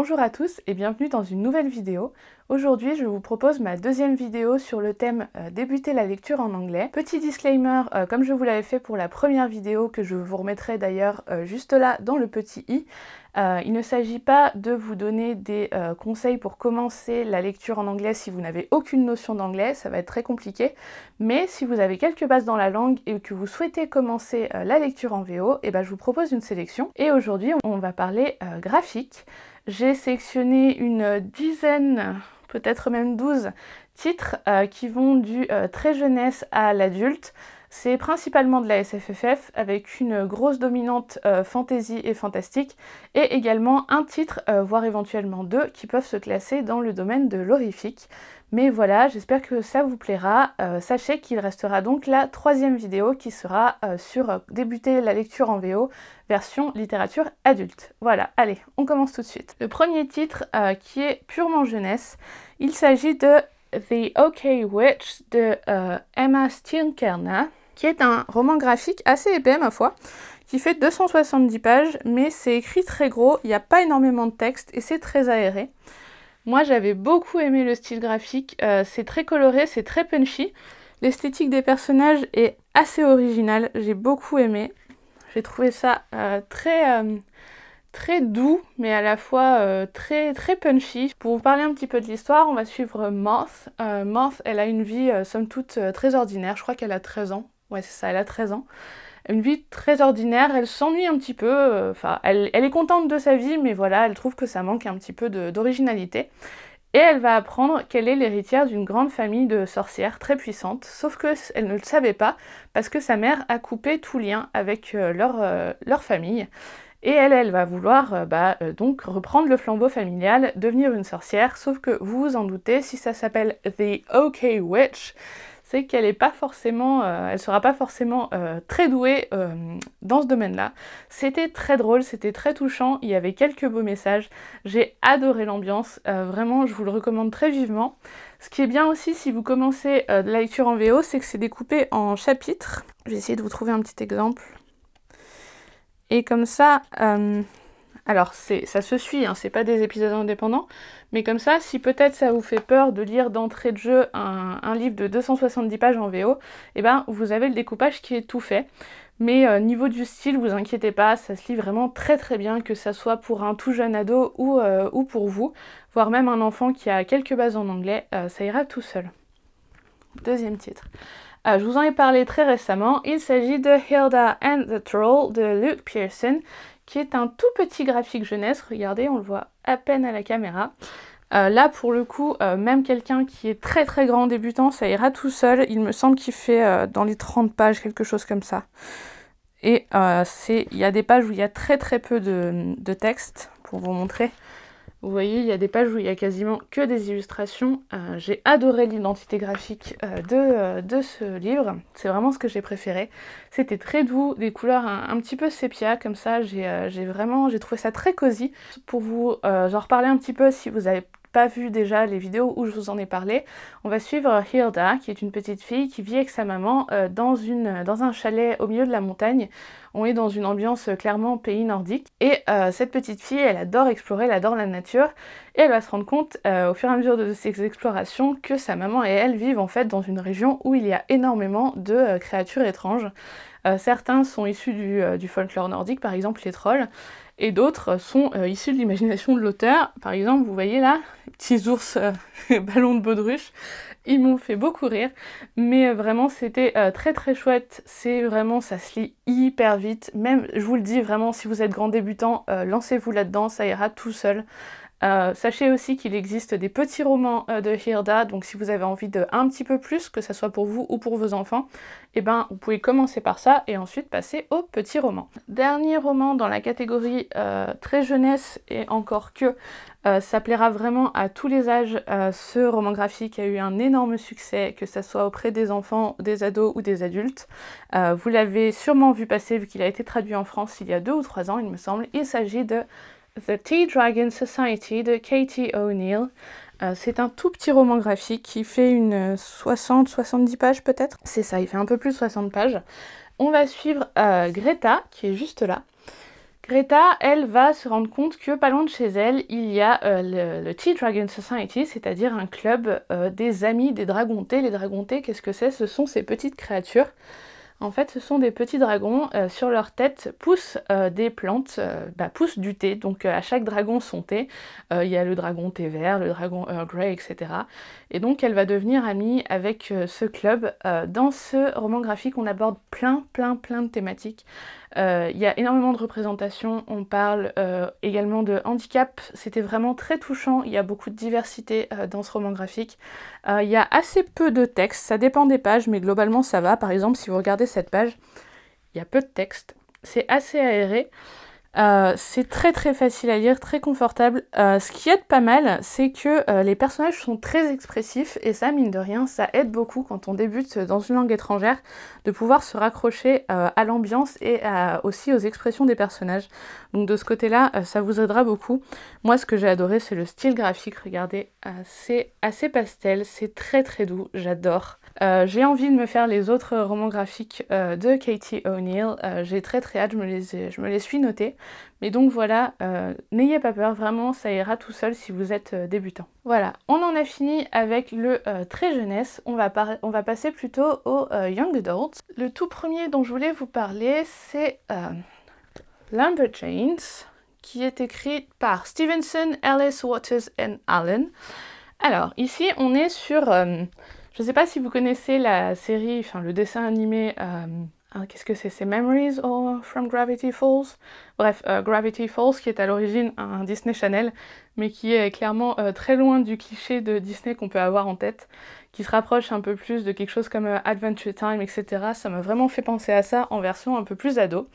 Bonjour à tous et bienvenue dans une nouvelle vidéo. Aujourd'hui, je vous propose ma deuxième vidéo sur le thème euh, débuter la lecture en anglais. Petit disclaimer, euh, comme je vous l'avais fait pour la première vidéo que je vous remettrai d'ailleurs euh, juste là dans le petit i, il ne s'agit pas de vous donner des conseils pour commencer la lecture en anglais si vous n'avez aucune notion d'anglais, ça va être très compliqué, mais si vous avez quelques bases dans la langue et que vous souhaitez commencer la lecture en VO, et eh ben, je vous propose une sélection. Et aujourd'hui, on va parler graphique j'ai sélectionné une dizaine, peut-être même douze titres euh, qui vont du euh, très jeunesse à l'adulte. C'est principalement de la SFFF avec une grosse dominante euh, fantasy et fantastique et également un titre, voire éventuellement deux, qui peuvent se classer dans le domaine de l'horrifique. Mais voilà, j'espère que ça vous plaira. Euh, sachez qu'il restera donc la troisième vidéo qui sera euh, sur euh, débuter la lecture en VO version littérature adulte. Voilà, allez, on commence tout de suite. Le premier titre qui est purement jeunesse, il s'agit de The OK Witch de Emma Steenkerna, qui est un roman graphique assez épais, ma foi, qui fait 270 pages, mais c'est écrit très gros, il n'y a pas énormément de texte et c'est très aéré. Moi j'avais beaucoup aimé le style graphique, euh, c'est très coloré, c'est très punchy. L'esthétique des personnages est assez originale, j'ai beaucoup aimé. J'ai trouvé ça euh, très, euh, très doux, mais à la fois très, très punchy. Pour vous parler un petit peu de l'histoire, on va suivre Moth, Moth, elle a une vie, somme toute, très ordinaire. Je crois qu'elle a 13 ans. Ouais, c'est ça, elle a 13 ans une vie très ordinaire. Elle s'ennuie un petit peu. Euh, enfin, elle, est contente de sa vie, mais voilà, elle trouve que ça manque un petit peu d'originalité. Et elle va apprendre qu'elle est l'héritière d'une grande famille de sorcières très puissante, sauf qu'elle ne le savait pas parce que sa mère a coupé tout lien avec euh, euh, leur, famille. Et elle, elle va vouloir bah, donc reprendre le flambeau familial, devenir une sorcière, sauf que vous vous en doutez, si ça s'appelle The OK Witch, c'est qu'elle est pas forcément, euh, elle sera pas forcément euh, très douée euh, dans ce domaine-là. C'était très drôle, c'était très touchant. Il y avait quelques beaux messages. J'ai adoré l'ambiance. vraiment, je vous le recommande très vivement. Ce qui est bien aussi si vous commencez la lecture en VO, c'est que c'est découpé en chapitres. Je vais essayer de vous trouver un petit exemple. Et comme ça, alors ça se suit, hein, c'est pas des épisodes indépendants, mais comme ça, si peut-être ça vous fait peur de lire d'entrée de jeu un, livre de 270 pages en VO, eh ben vous avez le découpage qui est tout fait. Mais euh, niveau du style, vous inquiétez pas, ça se lit vraiment très très bien, que ça soit pour un tout jeune ado ou, euh, ou pour vous, voire même un enfant qui a quelques bases en anglais, euh, ça ira tout seul. Deuxième titre. je vous en ai parlé très récemment, il s'agit de Hilda and the Troll de Luke Pearson, qui est un tout petit graphique jeunesse. Regardez, on le voit à peine à la caméra. Euh, là, pour le coup, euh, même quelqu'un qui est très très grand débutant, ça ira tout seul. Il me semble qu'il fait euh, dans les 30 pages, quelque chose comme ça. Et il y a des pages où il y a très très peu de texte, pour vous montrer. Vous voyez, il y a des pages où il n'y a quasiment que des illustrations. Euh, j'ai adoré l'identité graphique euh, de, euh, de, ce livre. C'est vraiment ce que j'ai préféré. C'était très doux, des couleurs un, petit peu sépia comme ça. J'ai, vraiment j'ai trouvé ça très cosy. Pour vous en reparler un petit peu, si vous avez vu déjà les vidéos où je vous en ai parlé, on va suivre Hilda, qui est une petite fille qui vit avec sa maman euh, dans, une, dans un chalet au milieu de la montagne. On est dans une ambiance euh, clairement pays nordique. Et euh, cette petite fille, elle adore explorer, elle adore la nature. Et elle va se rendre compte au fur et à mesure de ses explorations que sa maman et elle vivent en fait dans une région où il y a énormément de créatures étranges. Euh, certains sont issus euh, du, folklore nordique, par exemple les trolls, et d'autres sont euh, issus de l'imagination de l'auteur. Par exemple, vous voyez là, petits ours ballons de baudruche, ils m'ont fait beaucoup rire, mais vraiment c'était très très chouette, c'est vraiment ça se lit hyper vite, même je vous le dis vraiment si vous êtes grand débutant, lancez-vous là-dedans, ça ira tout seul. Euh, sachez aussi qu'il existe des petits romans euh, de Hirda, donc si vous avez envie de un petit peu plus, que ce soit pour vous ou pour vos enfants, eh ben, vous pouvez commencer par ça et ensuite passer au petits roman. Dernier roman dans la catégorie euh, très jeunesse et encore que ça plaira vraiment à tous les âges. ce roman graphique a eu un énorme succès, que ce soit auprès des enfants, des ados ou des adultes. vous l'avez sûrement vu passer vu qu'il a été traduit en France il y a deux ou trois ans, il me semble. Il s'agit de The Tea Dragon Society de Katie O'Neill. Euh, c'est un tout petit roman graphique qui fait une 60-70 euh, pages peut-être. C'est ça, il fait un peu plus de 60 pages. On va suivre euh, Greta qui est juste là. Greta, elle va se rendre compte que pas loin de chez elle, il y a le, Tea Dragon Society, c'est-à-dire un club des amis des dragontés. Les dragontés, qu'est-ce que c'est Ce sont ces petites créatures en fait, ce sont des petits dragons. Euh, sur leur tête poussent euh, des plantes, euh, bah, poussent du thé. Donc à chaque dragon son thé. Il y a le dragon thé vert, le dragon Earl Grey, etc. Et donc elle va devenir amie avec ce club. dans ce roman graphique, on aborde plein, plein, plein de thématiques. Euh, il y a énormément de représentations, on parle euh, également de handicap, c'était vraiment très touchant, il y a beaucoup de diversité euh, dans ce roman graphique. il y a assez peu de texte, ça dépend des pages, mais globalement ça va. Par exemple, si vous regardez cette page, il y a peu de texte, c'est assez aéré. Euh, c'est très très facile à lire, très confortable. Euh, ce qui aide pas mal, c'est que euh, les personnages sont très expressifs et ça, mine de rien, ça aide beaucoup quand on débute dans une langue étrangère de pouvoir se raccrocher à l'ambiance et aussi aux expressions des personnages. Donc de ce côté-là, ça vous aidera beaucoup. Moi, ce que j'ai adoré, c'est le style graphique. Regardez, c'est assez pastel, c'est très très doux, j'adore. Euh, j'ai envie de me faire les autres romans graphiques euh, de Katie O'Neill. Euh, j'ai très très hâte, je me, les, suis notés. Mais donc voilà, n'ayez pas peur, vraiment ça ira tout seul si vous êtes débutant. Voilà, on en a fini avec le très jeunesse. On va, on va, passer plutôt au Young Adult. Le tout premier dont je voulais vous parler, c'est Lumberjanes, qui est écrit par Stevenson, Alice Waters et Allen. Alors, ici, on est sur je ne sais pas si vous connaissez la série, enfin le dessin animé, euh, ah, qu'est-ce que c'est C'est Memories or from Gravity Falls Bref, euh, Gravity Falls qui est à l'origine un Disney Channel, mais qui est clairement euh, très loin du cliché de Disney qu'on peut avoir en tête, qui se rapproche un peu plus de quelque chose comme Adventure Time, etc. Ça m'a vraiment fait penser à ça en version un peu plus ado.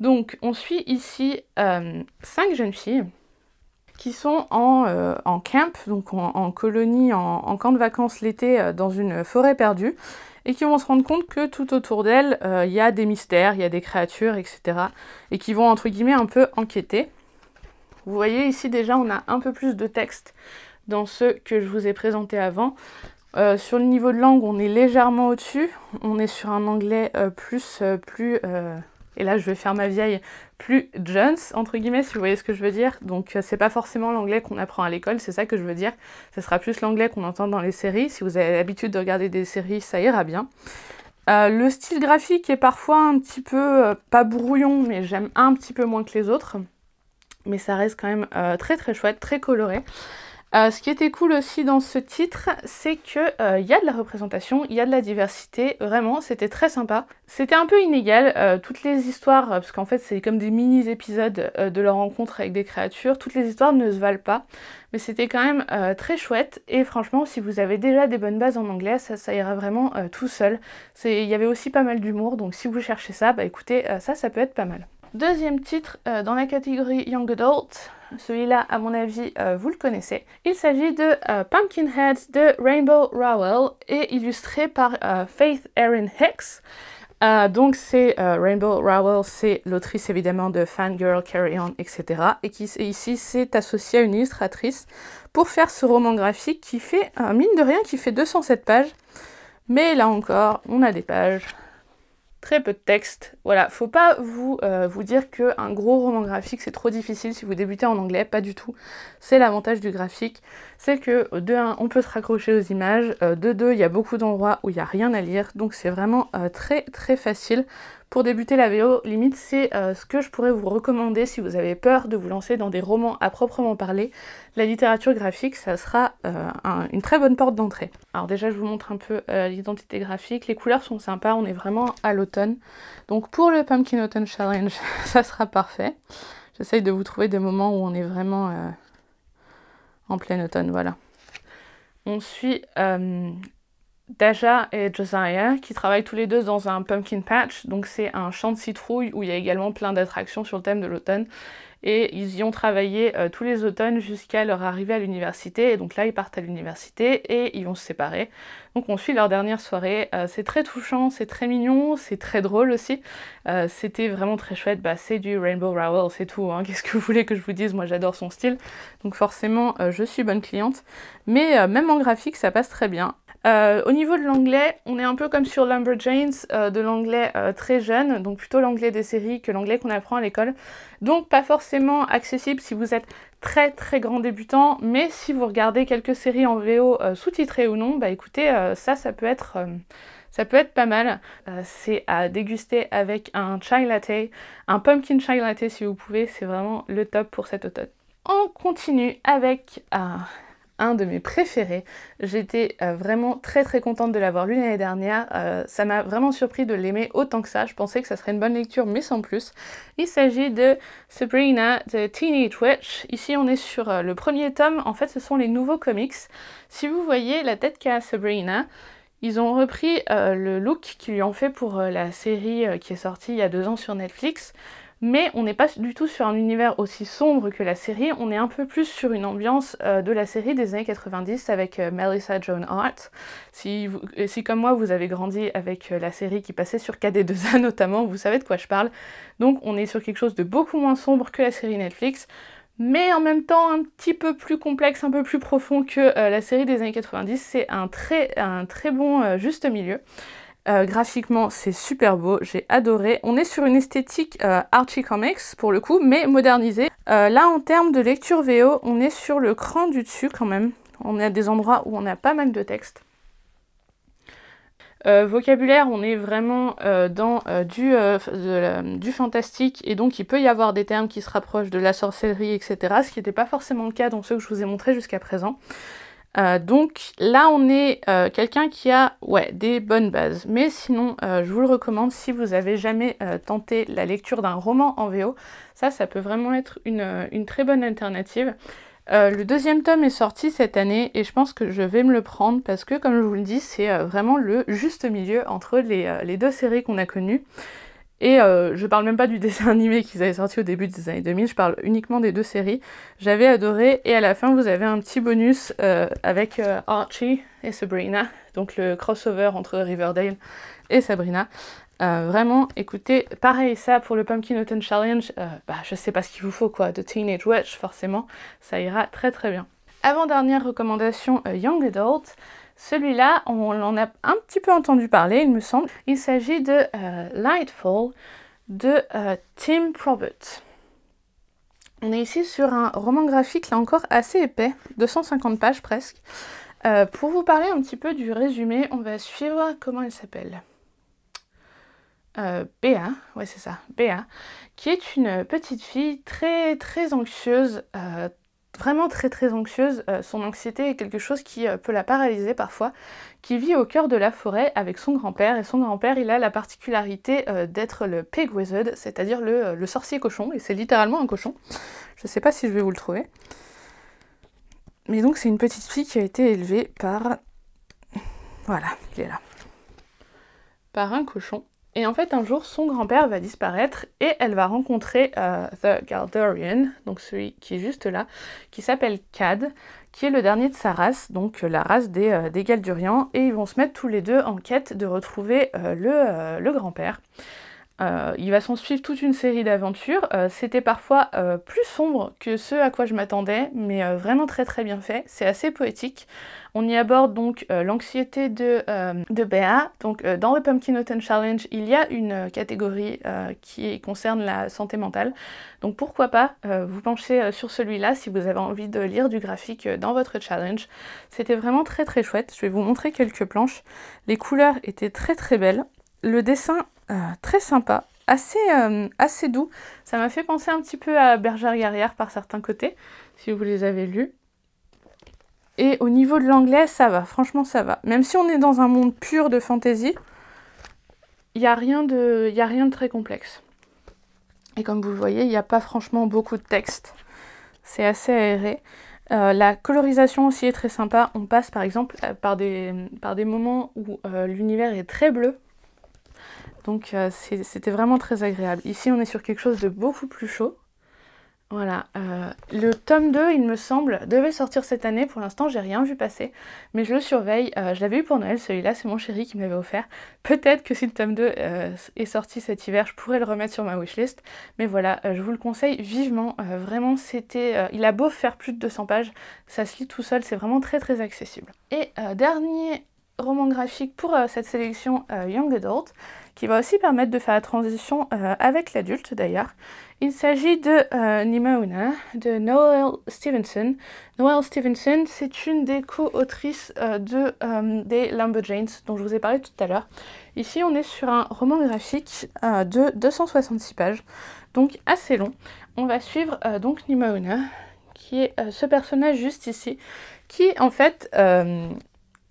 Donc on suit ici cinq jeunes filles qui sont euh, en, camp, donc en, colonie, en, camp de vacances l'été euh, dans une forêt perdue, et qui vont se rendre compte que tout autour d'elles, il euh, y a des mystères, il y a des créatures, etc. Et qui vont, entre guillemets, un peu enquêter. Vous voyez ici déjà, on a un peu plus de texte dans ce que je vous ai présenté avant. sur le niveau de langue, on est légèrement au-dessus. On est sur un anglais plus, plus et là je vais faire ma vieille, plus jeunes, entre guillemets, si vous voyez ce que je veux dire. Donc, euh, c'est pas forcément l'anglais qu'on apprend à l'école, c'est ça que je veux dire. Ce sera plus l'anglais qu'on entend dans les séries. Si vous avez l'habitude de regarder des séries, ça ira bien. Euh, le style graphique est parfois un petit peu, euh, pas brouillon, mais j'aime un petit peu moins que les autres. Mais ça reste quand même très très chouette, très coloré. Euh, ce qui était cool aussi dans ce titre, c'est qu'il euh, il y a de la représentation, il y a de la diversité, vraiment, c'était très sympa. C'était un peu inégal, euh, toutes les histoires, parce qu'en fait c'est comme des mini-épisodes de leur rencontre avec des créatures, toutes les histoires ne se valent pas, mais c'était quand même très chouette, et franchement, si vous avez déjà des bonnes bases en anglais, ça, ça ira vraiment tout seul. Il y avait aussi pas mal d'humour, donc si vous cherchez ça, bah écoutez, ça, ça peut être pas mal. Deuxième titre euh, dans la catégorie Young Adult, celui-là à mon avis euh, vous le connaissez. Il s'agit de euh, Pumpkin Heads de Rainbow Rowell et illustré par Faith Erin Hicks. donc c'est Rainbow Rowell, c'est l'autrice évidemment de Fangirl, Carry On, etc. Et qui ici s'est associée à une illustratrice pour faire ce roman graphique qui fait, mine de rien, qui fait 207 pages. Mais là encore, on a des pages très peu de texte. Voilà, faut pas vous, euh, vous dire qu'un gros roman graphique c'est trop difficile si vous débutez en anglais, pas du tout. C'est l'avantage du graphique, c'est que euh, de un, on peut se raccrocher aux images, euh, de deux, il y a beaucoup d'endroits où il n'y a rien à lire, donc c'est vraiment très très facile pour débuter la VO, limite, c'est euh, ce que je pourrais vous recommander si vous avez peur de vous lancer dans des romans à proprement parler. La littérature graphique, ça sera euh, une très bonne porte d'entrée. Alors déjà, je vous montre un peu euh, l'identité graphique. Les couleurs sont sympas, on est vraiment à l'automne. Donc pour le Pumpkin Autumn Challenge, ça sera parfait. J'essaye de vous trouver des moments où on est vraiment en plein automne, voilà. On suit Daja et Josiah, qui travaillent tous les deux dans un pumpkin patch, donc c'est un champ de citrouille où il y a également plein d'attractions sur le thème de l'automne. Et ils y ont travaillé euh, tous les automnes jusqu'à leur arrivée à l'université. Et donc là, ils partent à l'université et ils vont se séparer. Donc on suit leur dernière soirée. Euh, c'est très touchant, c'est très mignon, c'est très drôle aussi. Euh, c'était vraiment très chouette. Bah, c'est du Rainbow Rowell, c'est tout. Hein. Qu'est-ce que vous voulez que je vous dise Moi, j'adore son style. Donc forcément, je suis bonne cliente. Mais même en graphique, ça passe très bien. Euh, au niveau de l'anglais, on est un peu comme sur Lumberjanes, euh, de l'anglais euh, très jeune, donc plutôt l'anglais des séries que l'anglais qu'on apprend à l'école. Donc pas forcément accessible si vous êtes très très grand débutant, mais si vous regardez quelques séries en VO sous-titrées ou non, bah écoutez, ça ça peut être... ça peut être pas mal. c'est à déguster avec un chai latte, un pumpkin chai latte si vous pouvez. C'est vraiment le top pour cet automne. On continue avec ah, un de mes préférés. J'étais euh, vraiment très très contente de l'avoir lu l'année dernière. Euh, ça m'a vraiment surpris de l'aimer autant que ça. Je pensais que ça serait une bonne lecture, mais sans plus. Il s'agit de Sabrina the Teenage Witch. Ici, on est sur euh, le premier tome. En fait, ce sont les nouveaux comics. Si vous voyez la tête qu'a Sabrina, ils ont repris le look qu'ils lui ont fait pour la série qui est sortie il y a deux ans sur Netflix mais on n'est pas du tout sur un univers aussi sombre que la série, on est un peu plus sur une ambiance euh, de la série des années 90 avec euh, Melissa Joan Hart. Si, comme moi vous avez grandi avec euh, la série qui passait sur KD2A notamment, vous savez de quoi je parle. Donc on est sur quelque chose de beaucoup moins sombre que la série Netflix, mais en même temps un petit peu plus complexe, un peu plus profond que la série des années 90. C'est un très, un très bon juste milieu. Euh, graphiquement, c'est super beau, j'ai adoré. On est sur une esthétique euh, Archie Comics pour le coup, mais modernisée. Euh, là, en termes de lecture VO, on est sur le cran du dessus quand même. On est à des endroits où on a pas mal de textes. vocabulaire, on est vraiment dans du, du fantastique et donc il peut y avoir des termes qui se rapprochent de la sorcellerie, etc. Ce qui n'était pas forcément le cas dans ceux que je vous ai montrés jusqu'à présent. Euh, donc là, on est euh, quelqu'un qui a ouais, des bonnes bases. Mais sinon, euh, je vous le recommande si vous avez jamais tenté la lecture d'un roman en VO. Ça, ça peut vraiment être une, très bonne alternative. le deuxième tome est sorti cette année et je pense que je vais me le prendre parce que, comme je vous le dis, c'est vraiment le juste milieu entre les deux séries qu'on a connues. Et euh, je parle même pas du dessin animé qu'ils avaient sorti au début des années 2000, je parle uniquement des deux séries. J'avais adoré, et à la fin, vous avez un petit bonus euh, avec euh, Archie et Sabrina, donc le crossover entre Riverdale et Sabrina. vraiment, écoutez, pareil, ça pour le Pumpkin Autumn Challenge, bah, je sais pas ce qu'il vous faut quoi, de Teenage Witch, forcément, ça ira très très bien. Avant-dernière recommandation, Young Adult. Celui-là, on en a un petit peu entendu parler, il me semble. Il s'agit de euh, Lightfall de euh, Tim Probert. On est ici sur un roman graphique, là encore assez épais, 250 pages presque. Euh, pour vous parler un petit peu du résumé, on va suivre comment elle s'appelle. Béa, ouais c'est ça, Béa, qui est une petite fille très très anxieuse, vraiment très très anxieuse, euh, son anxiété est quelque chose qui euh, peut la paralyser parfois, qui vit au cœur de la forêt avec son grand-père. Et son grand-père, il a la particularité euh, d'être le pig wizard, c'est-à-dire le, le, sorcier cochon, et c'est littéralement un cochon. Je ne sais pas si je vais vous le trouver. Mais donc c'est une petite fille qui a été élevée par... Voilà, il est là. Par un cochon. Et en fait, un jour, son grand-père va disparaître et elle va rencontrer euh, The Galdurian, donc celui qui est juste là, qui s'appelle Cad, qui est le dernier de sa race, donc euh, la race des, euh, et ils vont se mettre tous les deux en quête de retrouver le, le grand-père. il va s'en suivre toute une série d'aventures. C'était parfois plus sombre que ce à quoi je m'attendais, mais vraiment très très bien fait. C'est assez poétique. On y aborde donc euh, l'anxiété euh, de, Béa. Donc euh, dans le Pumpkin Autumn Challenge, il y a une catégorie qui concerne la santé mentale. Donc pourquoi pas vous pencher sur celui-là si vous avez envie de lire du graphique dans votre challenge. C'était vraiment très très chouette. Je vais vous montrer quelques planches. Les couleurs étaient très très belles. Le dessin très sympa, assez, assez doux. Ça m'a fait penser un petit peu à Bergère Guerrière par certains côtés, si vous les avez lus. Et au niveau de l'anglais, ça va, franchement ça va. Même si on est dans un monde pur de fantasy, il n'y a, rien de, a rien de très complexe. Et comme vous le voyez, il n'y a pas franchement beaucoup de texte. C'est assez aéré. Euh, la colorisation aussi est très sympa. On passe par exemple euh, par des, par des moments où euh, l'univers est très bleu. Donc c'était vraiment très agréable. Ici, on est sur quelque chose de beaucoup plus chaud. Voilà, euh, le tome 2, il me semble, devait sortir cette année. Pour l'instant, j'ai rien vu passer, mais je le surveille. Euh, je l'avais eu pour Noël, celui-là, c'est mon chéri qui m'avait offert. Peut-être que si le tome 2 euh, est sorti cet hiver, je pourrais le remettre sur ma wishlist. Mais voilà, je vous le conseille vivement. vraiment, c'était. il a beau faire plus de 200 pages, ça se lit tout seul, c'est vraiment très très accessible. Et dernier roman graphique pour cette sélection Young Adult, qui va aussi permettre de faire la transition avec l'adulte d'ailleurs, il s'agit de euh, Nimauna, de Noel Stevenson. Noel Stevenson, c'est une des co-autrices euh, de, euh, des Lumberjanes dont je vous ai parlé tout à l'heure. Ici, on est sur un roman graphique de 266 pages, donc assez long. On va suivre donc Nimauna, qui est ce personnage juste ici, qui en fait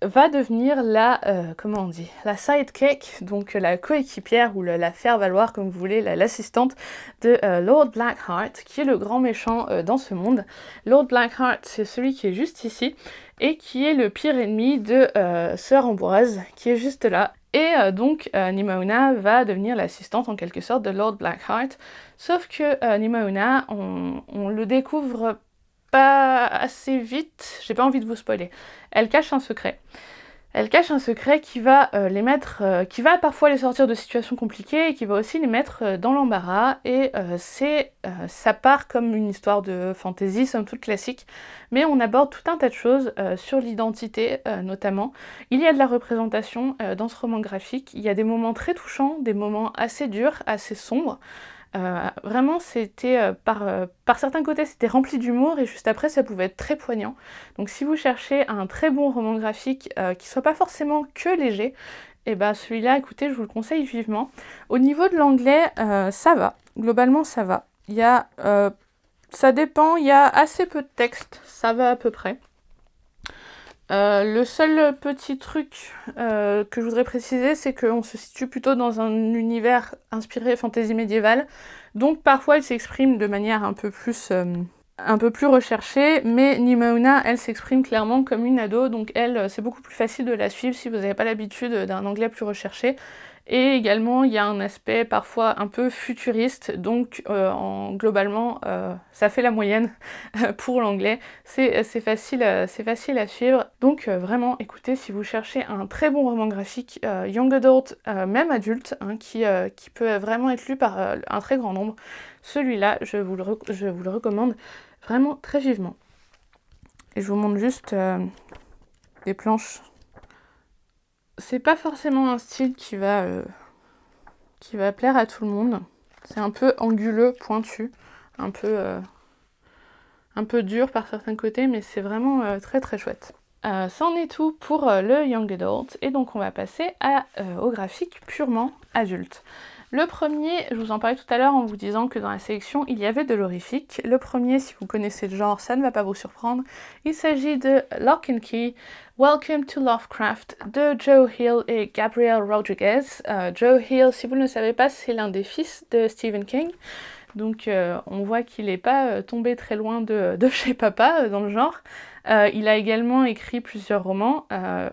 va devenir la, euh, comment on dit, la sidekick, donc la coéquipière ou la, faire-valoir, comme vous voulez, l'assistante de euh, Lord Blackheart, qui est le grand méchant euh, dans ce monde. Lord Blackheart, c'est celui qui est juste ici, et qui est le pire ennemi de Sœur Ambroise, qui est juste là. Et donc Nimauna va devenir l'assistante en quelque sorte de Lord Blackheart, sauf que Nimauna on, on le découvre assez vite, j'ai pas envie de vous spoiler. Elle cache un secret. Elle cache un secret qui va euh, les mettre, euh, qui va parfois les sortir de situations compliquées et qui va aussi les mettre euh, dans l'embarras. Et c'est, ça part comme une histoire de fantasy, somme toute classique, mais on aborde tout un tas de choses sur l'identité notamment. Il y a de la représentation dans ce roman graphique. Il y a des moments très touchants, des moments assez durs, assez sombres. Euh, vraiment, c'était euh, euh, par, certains côtés, c'était rempli d'humour et juste après, ça pouvait être très poignant. Donc, si vous cherchez un très bon roman graphique qui soit pas forcément que léger, et eh ben, celui-là, écoutez, je vous le conseille vivement. Au niveau de l'anglais, ça va. Globalement, ça va. Il y a, ça dépend. Il y a assez peu de texte. Ça va à peu près. Euh, le seul petit truc euh, que je voudrais préciser, c'est qu'on se situe plutôt dans un univers inspiré fantaisie médiévale. Donc parfois, elle s'exprime de manière un peu plus, euh, un peu plus recherchée, mais Nimauna, elle s'exprime clairement comme une ado. Donc elle, c'est beaucoup plus facile de la suivre si vous n'avez pas l'habitude d'un anglais plus recherché. Et également, il y a un aspect parfois un peu futuriste, donc euh, globalement, euh, ça fait la moyenne pour l'anglais. C'est facile, euh, facile à suivre. Donc vraiment, écoutez, si vous cherchez un très bon roman graphique, Young Adult, même adulte, hein, qui, peut vraiment être lu par un très grand nombre, celui-là, je, vous le je vous le recommande vraiment très vivement. Et je vous montre juste des planches c'est pas forcément un style euh, qui va, plaire à tout le monde. C'est un peu anguleux, pointu, un peu, euh, un peu dur par certains côtés, mais c'est vraiment euh, très très chouette. C'en est tout pour le Young Adult, et donc on va passer à, au graphique purement adulte. Le premier, je vous en parlais tout à l'heure en vous disant que dans la sélection, il y avait de l'horrifique. Le premier, si vous connaissez le genre, ça ne va pas vous surprendre. Il s'agit de Lock and Key, Welcome to Lovecraft de Joe Hill et Gabriel Rodriguez. Euh, Joe Hill, si vous ne le savez pas, c'est l'un des fils de Stephen King. Donc euh, on voit qu'il n'est pas euh, tombé très loin de chez papa dans le genre. Euh, il a également écrit plusieurs romans. Euh,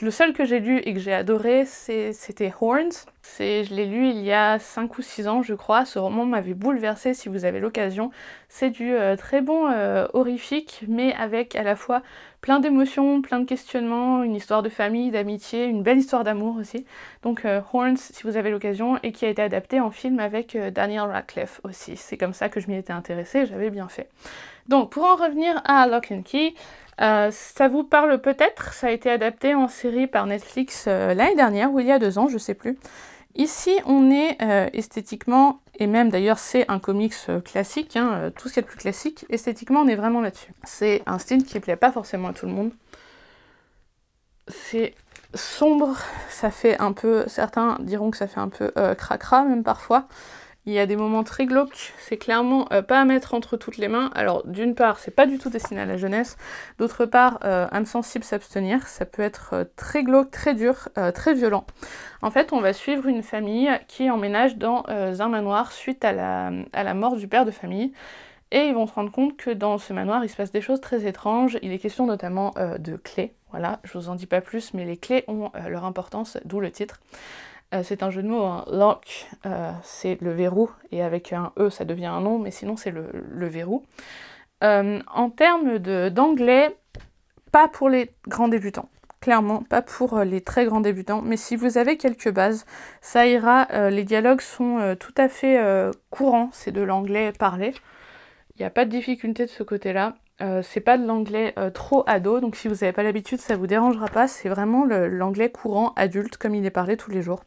le seul que j'ai lu et que j'ai adoré, c'était Horns. Je l'ai lu il y a 5 ou 6 ans, je crois. Ce roman m'avait bouleversé si vous avez l'occasion. C'est du euh, très bon horrifique, mais avec à la fois plein d'émotions, plein de questionnements, une histoire de famille, d'amitié, une belle histoire d'amour aussi. Donc euh, Horns, si vous avez l'occasion, et qui a été adapté en film avec euh, Daniel Radcliffe aussi. C'est comme ça que je m'y étais intéressée, j'avais bien fait. Donc pour en revenir à Lock and Key, euh, ça vous parle peut-être, ça a été adapté en série par Netflix l'année dernière, ou il y a deux ans, je sais plus. Ici, on est esthétiquement et même d'ailleurs c'est un comics euh, classique, hein, euh, tout ce qui est le plus classique, esthétiquement on est vraiment là-dessus. C'est un style qui plaît pas forcément à tout le monde. C'est sombre, ça fait un peu, certains diront que ça fait un peu euh, cracra même parfois, il y a des moments très glauques, c'est clairement euh, pas à mettre entre toutes les mains. Alors d'une part, c'est pas du tout destiné à la jeunesse. D'autre part, euh, insensible sensible s'abstenir, ça peut être euh, très glauque, très dur, très violent. En fait, on va suivre une famille qui emménage dans un manoir suite à la, à la mort du père de famille. Et ils vont se rendre compte que dans ce manoir, il se passe des choses très étranges. Il est question notamment de clés. Voilà, je vous en dis pas plus, mais les clés ont leur importance, d'où le titre. Euh, c'est un jeu de mots, hein. lock, euh, c'est le verrou, et avec un E ça devient un nom, mais sinon c'est le, verrou. Euh, en termes d'anglais, pas pour les grands débutants, clairement, pas pour les très grands débutants, mais si vous avez quelques bases, ça ira, les dialogues sont tout à fait courants, c'est de l'anglais parlé, il n'y a pas de difficulté de ce côté-là. Euh, c'est pas de l'anglais euh, trop ado, donc si vous n'avez pas l'habitude, ça vous dérangera pas. C'est vraiment l'anglais courant adulte comme il est parlé tous les jours.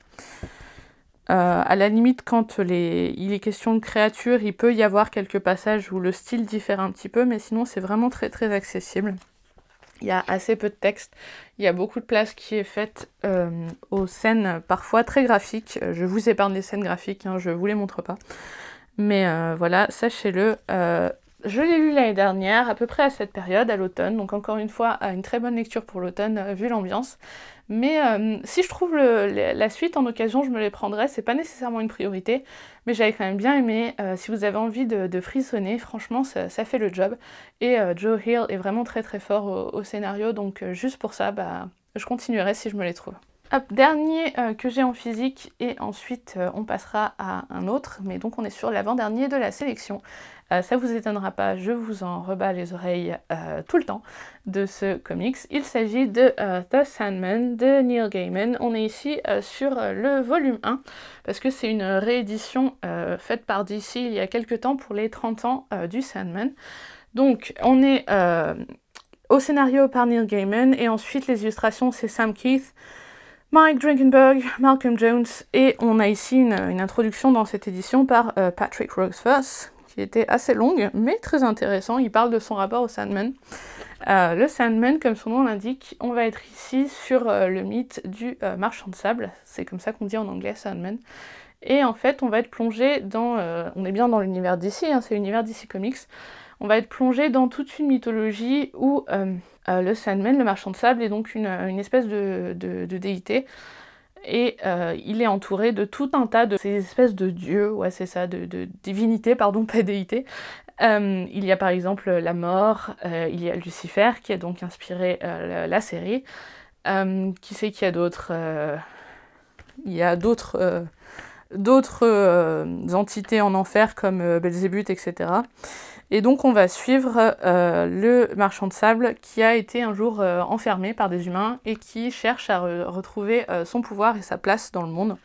Euh, à la limite, quand les, il est question de créature, il peut y avoir quelques passages où le style diffère un petit peu, mais sinon c'est vraiment très très accessible. Il y a assez peu de texte, il y a beaucoup de place qui est faite euh, aux scènes parfois très graphiques. Je vous épargne les scènes graphiques, hein, je vous les montre pas. Mais voilà, sachez-le, je l'ai lu l'année dernière, à peu près à cette période, à l'automne, donc encore une fois, une très bonne lecture pour l'automne, euh, vu l'ambiance. Mais euh, si je trouve la suite en occasion, je me les prendrai, c'est pas nécessairement une priorité, mais j'avais quand même bien aimé. Euh, si vous avez envie de, frissonner, franchement, ça, fait le job. Et Joe Hill est vraiment très très fort au, scénario, donc juste pour ça, bah, je continuerai si je me les trouve. dernier que j'ai en physique et ensuite on passera à un autre, mais donc on est sur l'avant-dernier de la sélection. Ça euh, ça vous étonnera pas, je vous en rebats les oreilles euh, tout le temps de ce comics. Il s'agit de euh, The Sandman de Neil Gaiman. On est ici sur le volume 1 parce que c'est une réédition faite par DC il y a quelques temps pour les 30 ans du Sandman. Donc on est au scénario par Neil Gaiman et ensuite les illustrations c'est Sam Keith. Mike Drinkenberg, Malcolm Jones, et on a ici une, introduction dans cette édition par Patrick Rosefuss, était assez longue, mais très intéressant. Il parle de son rapport au Sandman. Euh, le Sandman, comme son nom l'indique, on va être ici sur euh, le mythe du euh, marchand de sable. C'est comme ça qu'on dit en anglais Sandman. Et en fait, on va être plongé dans. on est bien dans l'univers d'ici, hein, c'est l'univers d'ici Comics. On va être plongé dans toute une mythologie où le Sandman, le marchand de sable, est donc une, espèce de déité et euh, il est entouré de tout un tas de ces espèces de dieux, ouais c'est ça, de, divinités, pardon, pas d'éités. Euh, il y a par exemple la mort, euh, il y a Lucifer qui a donc inspiré la, série. qui sait qu'il y a d'autres Il y a d'autres d'autres entités en enfer comme Belzébuth, etc. Et donc on va suivre euh, le marchand de sable qui a été un jour euh, enfermé par des humains et qui cherche à retrouver euh, son pouvoir et sa place dans le monde.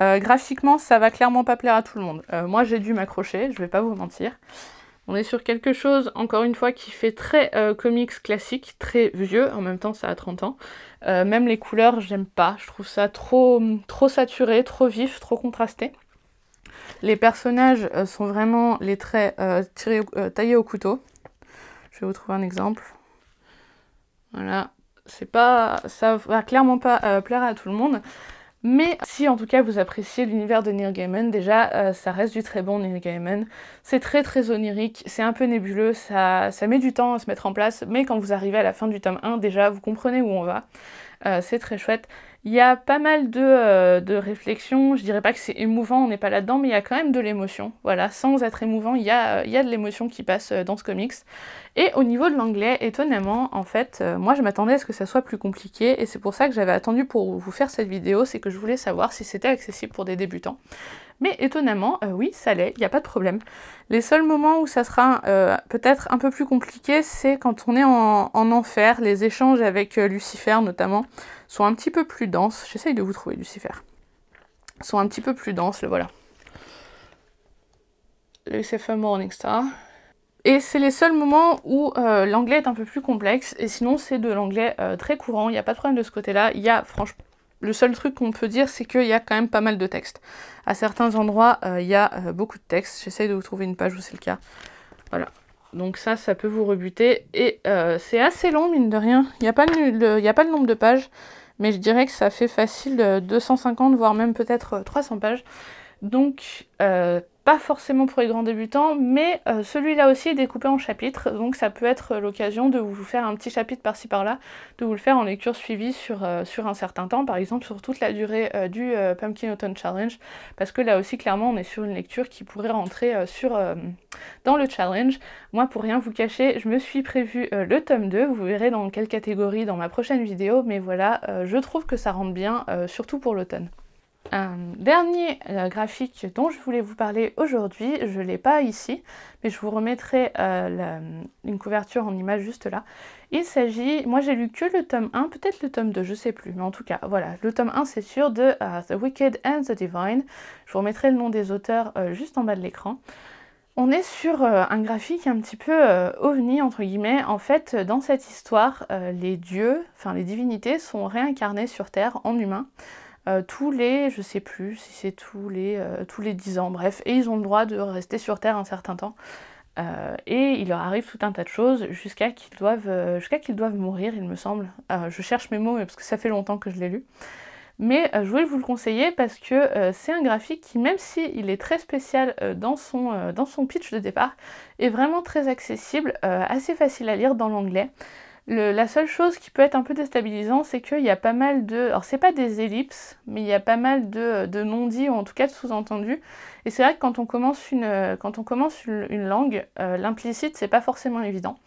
graphiquement, ça va clairement pas plaire à tout le monde. moi, j'ai dû m'accrocher, je vais pas vous mentir. On est sur quelque chose, encore une fois, qui fait très comics classique, très vieux, en même temps ça a 30 ans. même les couleurs, j'aime pas, je trouve ça trop, trop saturé, trop vif, trop contrasté. Les personnages euh, sont vraiment les traits euh, tirés, euh, taillés au couteau. Je vais vous trouver un exemple. Voilà, c'est pas, ça va clairement pas plaire à tout le monde. Mais si en tout cas vous appréciez l'univers de Neil Gaiman, déjà ça reste du très bon Neil Gaiman. C'est très très onirique, c'est un peu nébuleux, ça, ça, met du temps à se mettre en place, mais quand vous arrivez à la fin du tome 1, déjà vous comprenez où on va. c'est très chouette. Il y a pas mal euh, de, réflexions. Je dirais pas que c'est émouvant, on n'est pas là-dedans, mais il y a quand même de l'émotion. Voilà, sans être émouvant, il y a, il de l'émotion qui passe euh, dans ce comics. Et au niveau de l'anglais, étonnamment, en fait, euh, moi je m'attendais à ce que ça soit plus compliqué, et c'est pour ça que j'avais attendu pour vous faire cette vidéo, c'est que je voulais savoir si c'était accessible pour des débutants. Mais étonnamment, oui, ça l'est, il n'y a pas de problème. Les seuls moments où ça sera peut-être un peu plus compliqué, c'est quand on est en, enfer, les échanges avec Lucifer notamment sont un petit peu plus denses. J'essaye de vous trouver Lucifer. Sont un petit peu plus denses, le voilà. Lucifer Morningstar. Et c'est les seuls moments où euh, l'anglais est un peu plus complexe, et sinon c'est de l'anglais euh, très courant, il n'y a pas de problème de ce côté-là. Il y a, franchement, le seul truc qu'on peut dire, c'est qu'il y a quand même pas mal de textes. À certains endroits, euh, il y a beaucoup de textes. J'essaye de vous trouver une page où c'est le cas. Voilà, donc ça, ça peut vous rebuter. Et euh, c'est assez long, mine de rien. Il n'y a, pas le, a pas nombre de pages, mais je dirais que ça fait facile 250, voire même peut-être 300 euh, pages. Donc, euh, pas forcément pour les grands débutants, mais euh, celui-là aussi est découpé en chapitres, donc ça peut être euh, l'occasion de vous faire un petit chapitre par-ci par-là, de vous le faire en lecture suivie sur, euh, sur un certain temps, par exemple sur toute la durée du Pumpkin Autumn Challenge, parce que là aussi clairement on est sur une lecture qui pourrait rentrer sur, dans le challenge. Moi pour rien vous cacher, je me suis prévu le tome 2, vous verrez dans quelle catégorie dans ma prochaine vidéo, mais voilà, je trouve que ça rentre bien, surtout pour l'automne. Un euh, dernier euh, graphique dont je voulais vous parler aujourd'hui, je ne l'ai pas ici, mais je vous remettrai euh, une couverture en image juste là. Il s'agit, moi j'ai lu que le tome 1, peut-être le tome 2, je sais plus, mais en tout cas, voilà, le tome 1 c'est sûr de The Wicked and the Divine. Je vous remettrai le nom des auteurs juste en bas de l'écran. On est sur un graphique un petit peu ovni, entre guillemets. En fait, dans cette histoire, les dieux, enfin les divinités, sont réincarnés sur Terre en humains. Euh, tous les, je sais plus si c'est tous les, euh, tous les 10 ans, bref, et ils ont le droit de rester sur Terre un certain temps. Euh, et il leur arrive tout un tas de choses jusqu'à qu'ils doivent, jusqu'à qu'ils doivent mourir, il me semble. je cherche mes mots parce que ça fait longtemps que je l'ai lu. Mais je voulais vous le conseiller parce que c'est un graphique qui, même s'il est très spécial dans son pitch de départ, est vraiment très accessible, assez facile à lire dans l'anglais la seule chose qui peut être un peu déstabilisant, c'est qu'il y a pas mal de. Alors, c'est pas des ellipses, mais il y a pas mal de, non-dits, ou en tout cas de sous-entendus. Et c'est vrai que quand on commence une, quand on commence une, langue, euh, l'implicite, c'est pas forcément évident.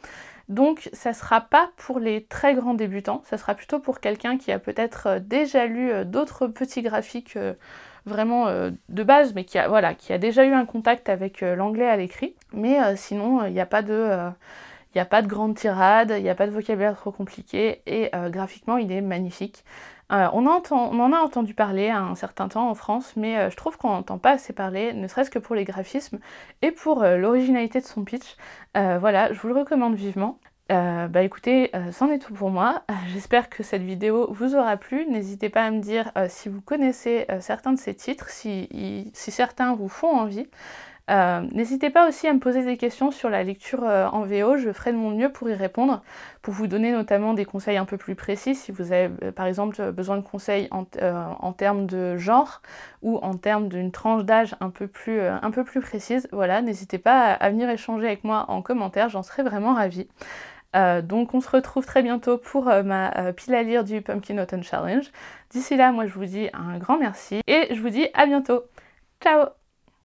Donc, ça sera pas pour les très grands débutants, ça sera plutôt pour quelqu'un qui a peut-être euh, déjà lu euh, d'autres petits graphiques vraiment de base, mais qui a, voilà, qui a déjà eu un contact avec l'anglais à l'écrit. Mais sinon, il n'y a pas de il n'y a pas de grande tirade, il n'y a pas de vocabulaire trop compliqué et euh, graphiquement il est magnifique. Euh, on, en a entendu parler à un certain temps en France, mais euh, je trouve qu'on n'entend pas assez parler, ne serait-ce que pour les graphismes et pour l'originalité de son pitch. voilà, je vous le recommande vivement. bah écoutez, c'en est tout pour moi. J'espère que cette vidéo vous aura plu. N'hésitez pas à me dire si vous connaissez certains de ces titres, si certains vous font envie. Euh, n'hésitez pas aussi à me poser des questions sur la lecture euh, en VO, je ferai de mon mieux pour y répondre, pour vous donner notamment des conseils un peu plus précis si vous avez euh, par exemple besoin de conseils en, termes de genre ou en termes d'une tranche d'âge un, peu plus, précise. Voilà, n'hésitez pas à, venir échanger avec moi en commentaire, j'en serais vraiment ravie. donc on se retrouve très bientôt pour ma pile à lire du Pumpkin Autumn Challenge. D'ici là, moi je vous dis un grand merci et je vous dis à bientôt. Ciao